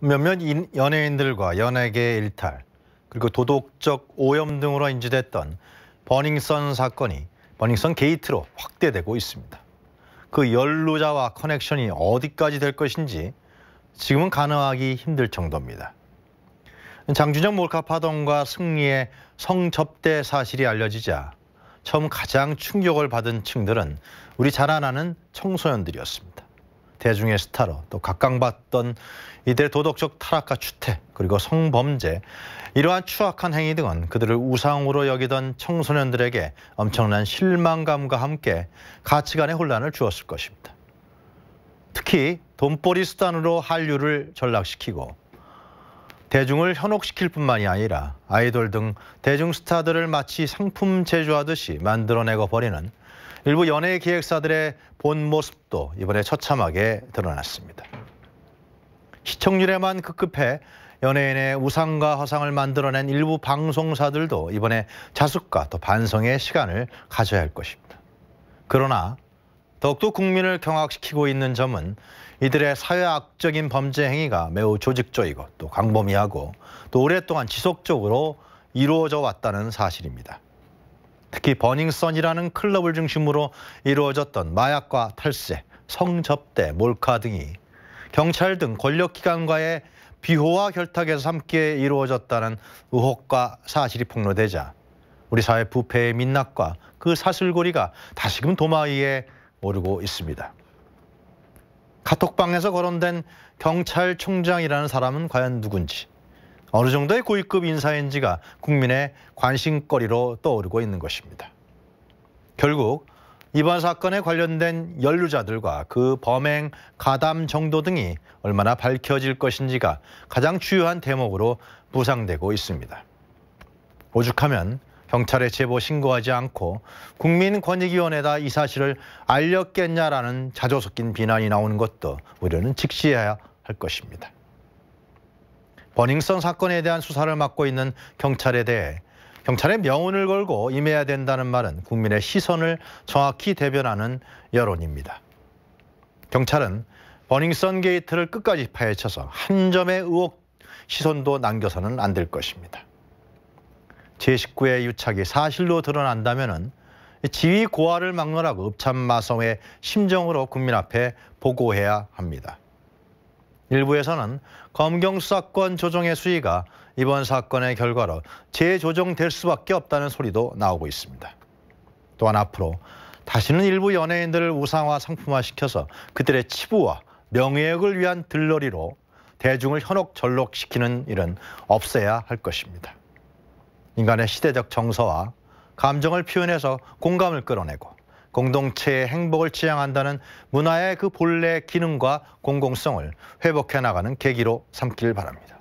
몇몇 연예인들과 연예계 일탈, 그리고 도덕적 오염 등으로 인지됐던 버닝썬 사건이 버닝썬 게이트로 확대되고 있습니다. 그 연루자와 커넥션이 어디까지 될 것인지 지금은 가능하기 힘들 정도입니다. 장준영 몰카파동과 승리의 성접대 사실이 알려지자 처음 가장 충격을 받은 층들은 우리 잘라나는 청소년들이었습니다. 대중의 스타로 또 각광받던 이들의 도덕적 타락과 추태 그리고 성범죄 이러한 추악한 행위 등은 그들을 우상으로 여기던 청소년들에게 엄청난 실망감과 함께 가치관의 혼란을 주었을 것입니다. 특히 돈벌이 수단으로 한류를 전락시키고 대중을 현혹시킬 뿐만이 아니라 아이돌 등 대중 스타들을 마치 상품 제조하듯이 만들어내고 버리는 일부 연예 기획사들의 본 모습도 이번에 처참하게 드러났습니다. 시청률에만 급급해 연예인의 우상과 허상을 만들어낸 일부 방송사들도 이번에 자숙과 또 반성의 시간을 가져야 할 것입니다. 그러나 더욱더 국민을 경악시키고 있는 점은 이들의 사회악적인 범죄 행위가 매우 조직적이고 또 광범위하고 또 오랫동안 지속적으로 이루어져 왔다는 사실입니다. 특히 버닝썬이라는 클럽을 중심으로 이루어졌던 마약과 탈세, 성접대, 몰카 등이 경찰 등 권력기관과의 비호와 결탁에서 함께 이루어졌다는 의혹과 사실이 폭로되자 우리 사회 부패의 민낯과 그 사슬고리가 다시금 도마 위에 오르고 있습니다. 카톡방에서 거론된 경찰총장이라는 사람은 과연 누군지 어느 정도의 고위급 인사인지가 국민의 관심거리로 떠오르고 있는 것입니다. 결국 이번 사건에 관련된 연루자들과 그 범행 가담 정도 등이 얼마나 밝혀질 것인지가 가장 주요한 대목으로 부상되고 있습니다. 오죽하면 경찰에 제보 신고하지 않고 국민권익위원회에다 이 사실을 알렸겠냐라는 자조 섞인 비난이 나오는 것도 우리는 직시해야 할 것입니다. 버닝썬 사건에 대한 수사를 맡고 있는 경찰에 대해 경찰의 명운을 걸고 임해야 된다는 말은 국민의 시선을 정확히 대변하는 여론입니다. 경찰은 버닝썬 게이트를 끝까지 파헤쳐서 한 점의 의혹 시선도 남겨서는 안 될 것입니다. 제19의 유착이 사실로 드러난다면 지위 고하를 막론하고 읍참마성의 심정으로 국민 앞에 보고해야 합니다. 일부에서는 검경 수사권 조정의 수위가 이번 사건의 결과로 재조정될 수밖에 없다는 소리도 나오고 있습니다. 또한 앞으로 다시는 일부 연예인들을 우상화 상품화시켜서 그들의 치부와 명예욕을 위한 들러리로 대중을 현혹전록시키는 일은 없애야 할 것입니다. 인간의 시대적 정서와 감정을 표현해서 공감을 끌어내고 공동체의 행복을 지향한다는 문화의 그 본래 기능과 공공성을 회복해 나가는 계기로 삼길 바랍니다.